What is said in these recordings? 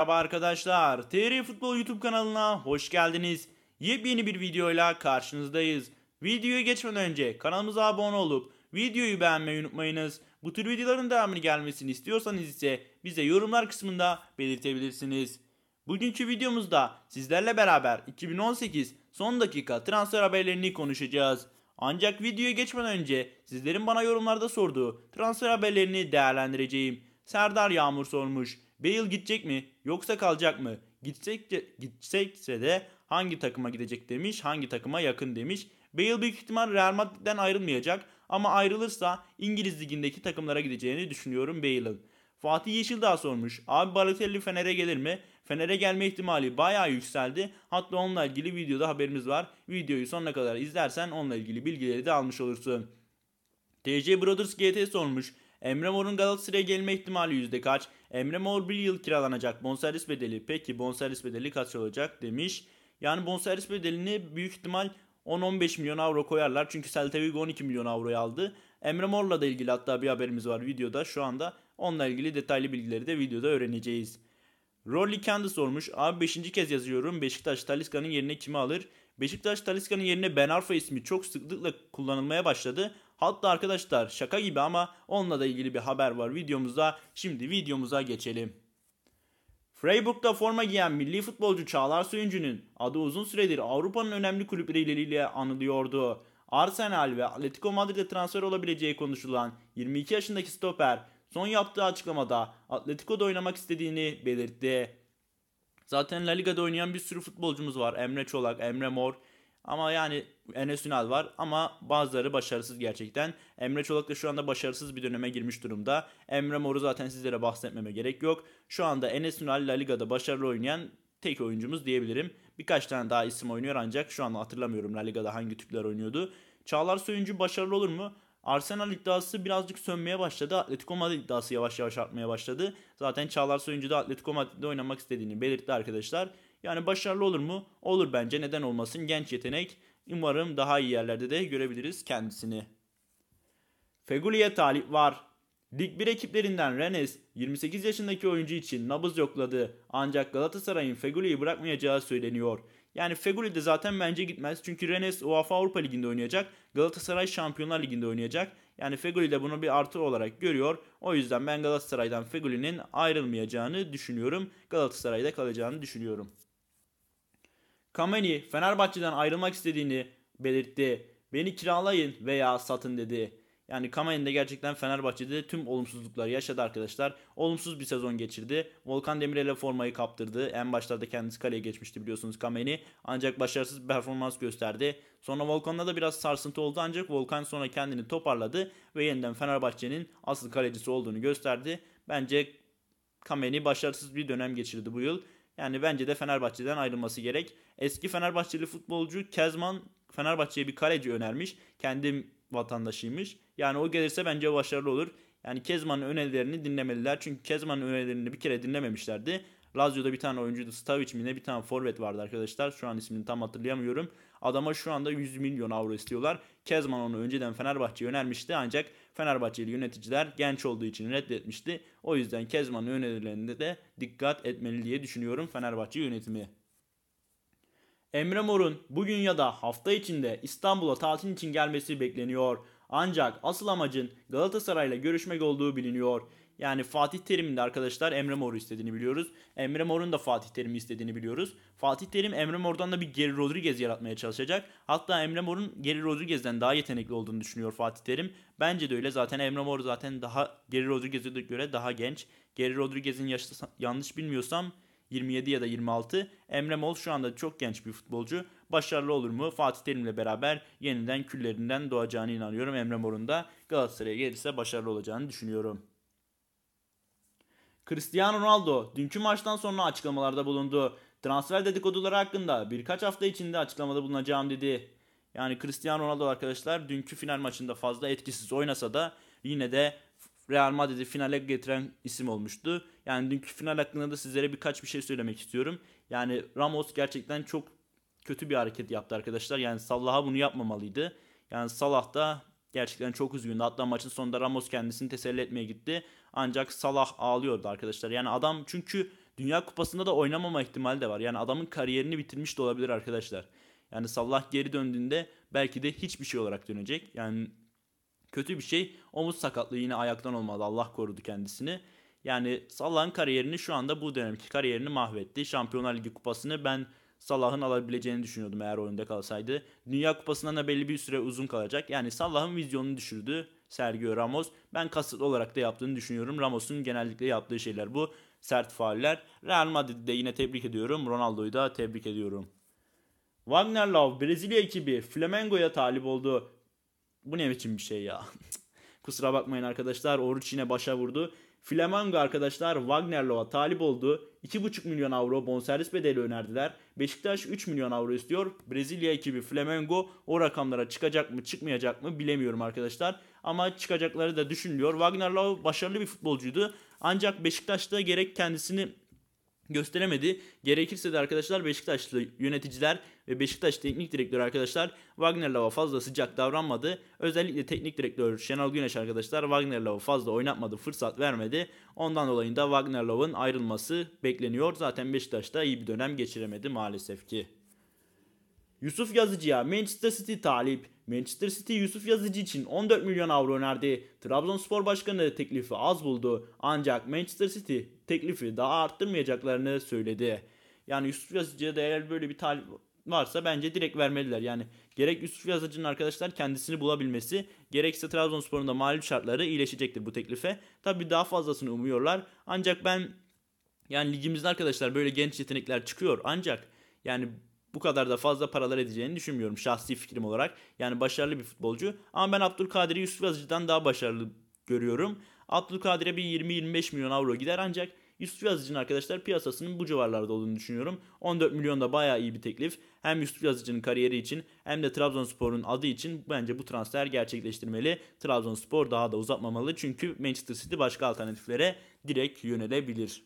Merhaba arkadaşlar. TR Futbol YouTube kanalına hoş geldiniz. Yepyeni bir videoyla karşınızdayız. Videoya geçmeden önce kanalımıza abone olup videoyu beğenmeyi unutmayınız. Bu tür videoların devamını gelmesini istiyorsanız ise bize yorumlar kısmında belirtebilirsiniz. Bugünkü videomuzda sizlerle beraber 2018 son dakika transfer haberlerini konuşacağız. Ancak videoya geçmeden önce sizlerin bana yorumlarda sorduğu transfer haberlerini değerlendireceğim. Serdar Yağmur sormuş. Bale gidecek mi yoksa kalacak mı? Gitsek de, gitsekse de hangi takıma gidecek demiş, hangi takıma yakın demiş. Bale büyük ihtimal Real Madrid'den ayrılmayacak ama ayrılırsa İngiliz ligindeki takımlara gideceğini düşünüyorum Bale'ın. Fatih Yeşil daha sormuş. Abi Balotelli Fener'e gelir mi? Fener'e gelme ihtimali baya yükseldi. Hatta onunla ilgili videoda haberimiz var. Videoyu sonuna kadar izlersen onunla ilgili bilgileri de almış olursun. TC Brothers GT sormuş. Emre Mor'un Galatasaray'a gelme ihtimali yüzde kaç? Emre Mor bir yıl kiralanacak bonservis bedeli. Peki bonservis bedeli kaç olacak demiş. Yani bonservis bedelini büyük ihtimal 10-15 milyon avro koyarlar. Çünkü Celta Vigo 12 milyon avroyu aldı. Emre Mor'la da ilgili hatta bir haberimiz var videoda şu anda. Onunla ilgili detaylı bilgileri de videoda öğreneceğiz. Rolly kendi sormuş. Abi 5. kez yazıyorum. Beşiktaş Taliska'nın yerine kimi alır? Beşiktaş Taliska'nın yerine Ben Arfa ismi çok sıklıkla kullanılmaya başladı. Hatta arkadaşlar şaka gibi ama onunla da ilgili bir haber var videomuzda. Şimdi videomuza geçelim. Freiburg'da forma giyen milli futbolcu Çağlar Söyüncü'nün adı uzun süredir Avrupa'nın önemli kulüpleriyle anılıyordu. Arsenal ve Atletico Madrid'e transfer olabileceği konuşulan 22 yaşındaki stoper son yaptığı açıklamada Atletico'da oynamak istediğini belirtti. Zaten La Liga'da oynayan bir sürü futbolcumuz var. Emre Çolak, Emre Mor, ama yani Enes Ünal var ama bazıları başarısız gerçekten. Emre Çolak da şu anda başarısız bir döneme girmiş durumda. Emre Mor'u zaten sizlere bahsetmeme gerek yok. Şu anda Enes Ünal La Liga'da başarılı oynayan tek oyuncumuz diyebilirim. Birkaç tane daha isim oynuyor ancak şu anda hatırlamıyorum La Liga'da hangi tipler oynuyordu. Çağlar Soyuncu başarılı olur mu? Arsenal iddiası birazcık sönmeye başladı. Atletico Madrid iddiası yavaş yavaş artmaya başladı. Zaten Çağlar Soyuncu da Atletico Madrid'de oynamak istediğini belirtti arkadaşlar. Yani başarılı olur mu? Olur bence. Neden olmasın? Genç yetenek. Umarım daha iyi yerlerde de görebiliriz kendisini. Feguli'ye talip var. Lig 1 ekiplerinden Rennes 28 yaşındaki oyuncu için nabız yokladı. Ancak Galatasaray'ın Feguli'yi bırakmayacağı söyleniyor. Yani Feguli de zaten bence gitmez. Çünkü Rennes UEFA Avrupa Ligi'nde oynayacak. Galatasaray Şampiyonlar Ligi'nde oynayacak. Yani Feguli de bunu bir artı olarak görüyor. O yüzden ben Galatasaray'dan Feguli'nin ayrılmayacağını düşünüyorum. Galatasaray'da kalacağını düşünüyorum. Kameni Fenerbahçe'den ayrılmak istediğini belirtti. Beni kiralayın veya satın dedi. Yani Kameni de gerçekten Fenerbahçe'de tüm olumsuzlukları yaşadı arkadaşlar. Olumsuz bir sezon geçirdi. Volkan Demirel'e formayı kaptırdı. En başlarda kendisi kaleye geçmişti biliyorsunuz Kameni. Ancak başarısız bir performans gösterdi. Sonra Volkan'da da biraz sarsıntı oldu ancak Volkan sonra kendini toparladı ve yeniden Fenerbahçe'nin asıl kalecisi olduğunu gösterdi. Bence Kameni başarısız bir dönem geçirdi bu yıl. Yani bence de Fenerbahçe'den ayrılması gerek. Eski Fenerbahçeli futbolcu Kezman Fenerbahçe'ye bir kaleci önermiş. Kendi vatandaşıymış. Yani o gelirse bence başarılı olur. Yani Kezman'ın önerilerini dinlemeliler. Çünkü Kezman'ın önerilerini bir kere dinlememişlerdi. Lazio'da bir tane oyuncuydu. Stavic mi ne bir tane forvet vardı arkadaşlar. Şu an ismini tam hatırlayamıyorum. Adama şu anda 100 milyon avro istiyorlar. Kezman onu önceden Fenerbahçe'ye önermişti ancak Fenerbahçeli yöneticiler genç olduğu için reddetmişti. O yüzden Kezman'ın önerilerinde de dikkat etmeli diye düşünüyorum Fenerbahçe yönetimi. Emre Mor'un bugün ya da hafta içinde İstanbul'a tatil için gelmesi bekleniyor. Ancak asıl amacın Galatasaray'la görüşmek olduğu biliniyor. Yani Fatih Terim'in de arkadaşlar Emre Mor'u istediğini biliyoruz. Emre Mor'un da Fatih Terim'i istediğini biliyoruz. Fatih Terim Emre Mor'dan da bir Geri Rodriguez yaratmaya çalışacak. Hatta Emre Mor'un Geri Rodriguez'den daha yetenekli olduğunu düşünüyor Fatih Terim. Bence de öyle. Zaten Emre Mor zaten daha Geri Rodriguez'e göre daha genç. Geri Rodriguez'in yaşı yanlış bilmiyorsam 27 ya da 26. Emre Mol şu anda çok genç bir futbolcu. Başarılı olur mu? Fatih Terim'le beraber yeniden küllerinden doğacağını inanıyorum. Emre Mor'un da Galatasaray'a gelirse başarılı olacağını düşünüyorum. Cristiano Ronaldo dünkü maçtan sonra açıklamalarda bulundu. Transfer dedikoduları hakkında birkaç hafta içinde açıklamada bulunacağım dedi. Yani Cristiano Ronaldo arkadaşlar dünkü final maçında fazla etkisiz oynasa da yine de Real Madrid'i finale getiren isim olmuştu. Yani dünkü final hakkında da sizlere birkaç bir şey söylemek istiyorum. Yani Ramos gerçekten çok kötü bir hareket yaptı arkadaşlar. Yani Salah'a bunu yapmamalıydı. Yani Salah da gerçekten çok üzgündü. Hatta maçın sonunda Ramos kendisini teselli etmeye gitti. Ancak Salah ağlıyordu arkadaşlar. Yani adam çünkü Dünya Kupası'nda da oynamama ihtimali de var. Yani adamın kariyerini bitirmiş de olabilir arkadaşlar. Yani Salah geri döndüğünde belki de hiçbir şey olarak dönecek. Yani kötü bir şey. Omuz sakatlığı yine ayaktan olmadı. Allah korudu kendisini. Yani Salah'ın kariyerini şu anda bu dönemki kariyerini mahvetti. Şampiyonlar Ligi kupasını ben Salah'ın alabileceğini düşünüyordum eğer oyunda kalsaydı. Dünya Kupası'ndan da belli bir süre uzun kalacak. Yani Salah'ın vizyonunu düşürdü. Sergio Ramos. Ben kasıtlı olarak da yaptığını düşünüyorum. Ramos'un genellikle yaptığı şeyler bu. Sert fauller. Real Madrid'i de yine tebrik ediyorum. Ronaldo'yu da tebrik ediyorum. Wagner Love Brezilya ekibi Flamengo'ya talip oldu. Bu ne biçim bir şey ya. Kusura bakmayın arkadaşlar. Oruç yine başa vurdu. Flamengo arkadaşlar Wagner Love'a talip oldu. 2,5 milyon avro bonservis bedeli önerdiler. Beşiktaş 3 milyon avro istiyor. Brezilya ekibi Flamengo o rakamlara çıkacak mı çıkmayacak mı bilemiyorum arkadaşlar. Ama çıkacakları da düşünülüyor. Wagner Love başarılı bir futbolcuydu. Ancak Beşiktaş'ta gerek kendisini gösteremedi. Gerekirse de arkadaşlar Beşiktaşlı yöneticiler ve Beşiktaş teknik direktörü arkadaşlar Wagner Wagner'la fazla sıcak davranmadı. Özellikle teknik direktör Şenol Güneş arkadaşlar Wagner Wagner'la fazla oynatmadı, fırsat vermedi. Ondan dolayı da Wagner Wagner'ın ayrılması bekleniyor. Zaten Beşiktaş'ta iyi bir dönem geçiremedi maalesef ki. Yusuf Yazıcı'ya Manchester City talip. Manchester City Yusuf Yazıcı için 14 milyon avro önerdi. Trabzonspor Başkanı teklifi az buldu ancak Manchester City teklifi daha arttırmayacaklarını söyledi. Yani Yusuf Yazıcı'ya da eğer böyle bir talip varsa bence direkt vermeliler. Yani gerek Yusuf Yazıcı'nın arkadaşlar kendisini bulabilmesi gerekse Trabzonspor'un da mali şartları iyileşecektir bu teklife. Tabi daha fazlasını umuyorlar. Ancak ben yani ligimizde arkadaşlar böyle genç yetenekler çıkıyor. Ancak yani bu kadar da fazla paralar edeceğini düşünmüyorum şahsi fikrim olarak. Yani başarılı bir futbolcu. Ama ben Abdülkadir'i Yusuf Yazıcı'dan daha başarılı görüyorum. Abdülkadir'e bir 20-25 milyon avro gider ancak Yusuf Yazıcı'nın arkadaşlar piyasasının bu civarlarda olduğunu düşünüyorum. 14 milyon da bayağı iyi bir teklif. Hem Yusuf Yazıcı'nın kariyeri için hem de Trabzonspor'un adı için bence bu transfer gerçekleştirmeli. Trabzonspor daha da uzatmamalı çünkü Manchester City başka alternatiflere direkt yönelebilir.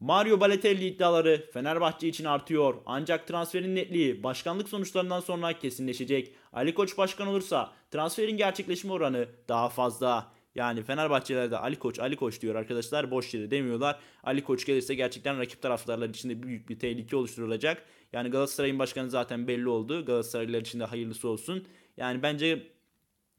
Mario Balotelli iddiaları Fenerbahçe için artıyor. Ancak transferin netliği başkanlık sonuçlarından sonra kesinleşecek. Ali Koç başkan olursa transferin gerçekleşme oranı daha fazla. Yani Fenerbahçelerde Ali Koç, Ali Koç diyor arkadaşlar. Boş yere demiyorlar. Ali Koç gelirse gerçekten rakip taraftarlar içinde büyük bir tehlike oluşturulacak. Yani Galatasaray'ın başkanı zaten belli oldu. Galatasaraylılar için de hayırlısı olsun. Yani bence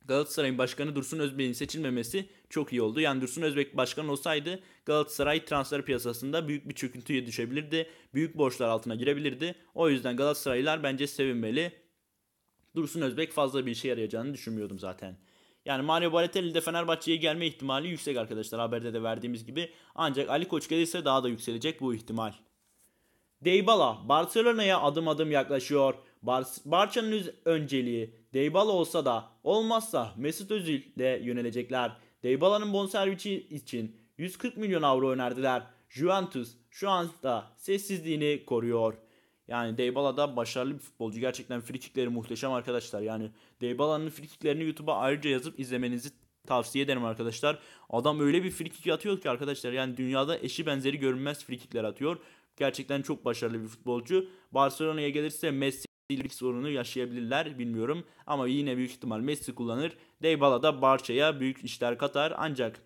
Galatasaray'ın başkanı Dursun Özbek'in seçilmemesi çok iyi oldu. Yani Dursun Özbek başkan olsaydı Galatasaray transfer piyasasında büyük bir çöküntüye düşebilirdi. Büyük borçlar altına girebilirdi. O yüzden Galatasaraylılar bence sevinmeli. Dursun Özbek fazla bir işe yarayacağını düşünmüyordum zaten. Yani Mario Balotelli de Fenerbahçe'ye gelme ihtimali yüksek arkadaşlar haberde de verdiğimiz gibi. Ancak Ali Koç gelirse daha da yükselecek bu ihtimal. Deybala Barcelona'ya adım adım yaklaşıyor. Bar Barça'nın önceliği Deybala olsa da olmazsa Mesut Özil'de yönelecekler. Deybala'nın bonservisi için 140 milyon avro önerdiler. Juventus şu anda sessizliğini koruyor. Yani Deybala da başarılı bir futbolcu. Gerçekten frikikleri muhteşem arkadaşlar. Yani Deybala'nın frikiklerini YouTube'a ayrıca yazıp izlemenizi tavsiye ederim arkadaşlar. Adam öyle bir frikik atıyor ki arkadaşlar. Yani dünyada eşi benzeri görünmez frikikler atıyor. Gerçekten çok başarılı bir futbolcu. Barcelona'ya gelirse Messi iyilik sorunu yaşayabilirler bilmiyorum. Ama yine büyük ihtimal Messi kullanır. Dybala da Barça'ya büyük işler katar. Ancak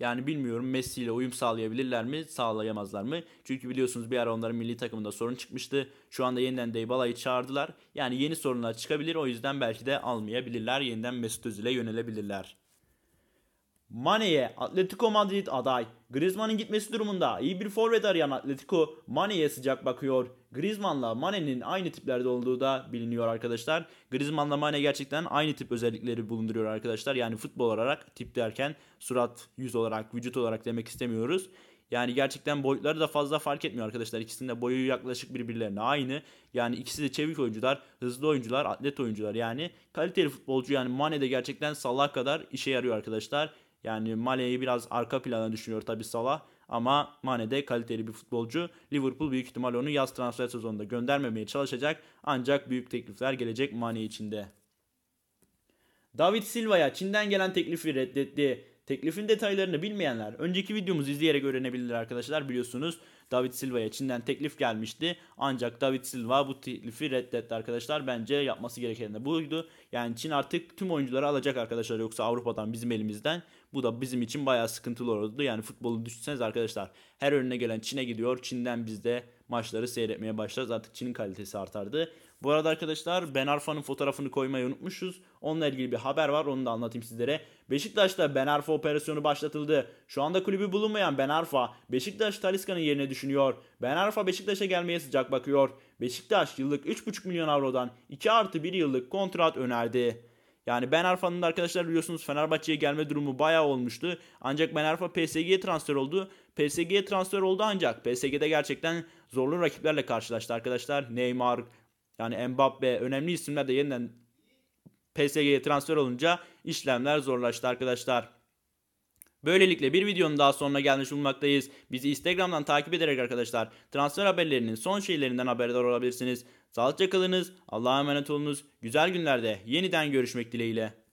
yani bilmiyorum Messi ile uyum sağlayabilirler mi, sağlayamazlar mı? Çünkü biliyorsunuz bir ara onların milli takımında sorun çıkmıştı. Şu anda yeniden Dybala'yı çağırdılar. Yani yeni sorunlar çıkabilir. O yüzden belki de almayabilirler. Yeniden Mesut Özil'e yönelebilirler. Mane'ye Atletico Madrid aday. Griezmann'ın gitmesi durumunda iyi bir forvet arayan Atletico Mane'ye sıcak bakıyor. Griezmann'la Mane'nin aynı tiplerde olduğu da biliniyor arkadaşlar. Griezmann'la Mane gerçekten aynı tip özellikleri bulunduruyor arkadaşlar. Yani futbol olarak tip derken surat, yüz olarak, vücut olarak demek istemiyoruz. Yani gerçekten boyutları da fazla fark etmiyor arkadaşlar. İkisinin de boyu yaklaşık birbirlerine aynı. Yani ikisi de çevik oyuncular, hızlı oyuncular, atlet oyuncular yani. Kaliteli futbolcu yani Mane de gerçekten Salah kadar işe yarıyor arkadaşlar. Yani Male'yi biraz arka plana düşünüyor tabi Salah ama Mane de kaliteli bir futbolcu. Liverpool büyük ihtimal onu yaz transfer sezonunda göndermemeye çalışacak ancak büyük teklifler gelecek Mane içinde. David Silva'ya Çin'den gelen teklifi reddetti. Teklifin detaylarını bilmeyenler önceki videomuzu izleyerek öğrenebilirler arkadaşlar biliyorsunuz. David Silva'ya Çin'den teklif gelmişti. Ancak David Silva bu teklifi reddetti arkadaşlar. Bence yapması gereken de buydu. Yani Çin artık tüm oyuncuları alacak arkadaşlar yoksa Avrupa'dan bizim elimizden. Bu da bizim için bayağı sıkıntılı oldu Yani futbolu düşünseniz arkadaşlar her önüne gelen Çin'e gidiyor. Çin'den biz de maçları seyretmeye başlarız. Artık Çin'in kalitesi artardı. Bu arada arkadaşlar Ben Arfa'nın fotoğrafını koymayı unutmuşuz. Onunla ilgili bir haber var onu da anlatayım sizlere. Beşiktaş'ta Ben Arfa operasyonu başlatıldı. Şu anda kulübü bulunmayan Ben Arfa Beşiktaş Taliska'nın yerine düşünüyor. Ben Arfa Beşiktaş'a gelmeye sıcak bakıyor. Beşiktaş yıllık 3,5 milyon avrodan 2 artı 1 yıllık kontrat önerdi. Yani Ben Arfa'nın arkadaşlar biliyorsunuz Fenerbahçe'ye gelme durumu bayağı olmuştu. Ancak Ben Arfa PSG'ye transfer oldu. PSG'ye transfer oldu ancak PSG'de gerçekten zorlu rakiplerle karşılaştı arkadaşlar. Neymar, yani Mbappe önemli isimler de yeniden PSG'ye transfer olunca işlemler zorlaştı arkadaşlar. Böylelikle bir videonun daha sonuna gelmiş bulunmaktayız. Bizi Instagram'dan takip ederek arkadaşlar transfer haberlerinin son şeylerinden haberdar olabilirsiniz. Sağlıkça kalınız, Allah'a emanet olunuz. Güzel günlerde yeniden görüşmek dileğiyle.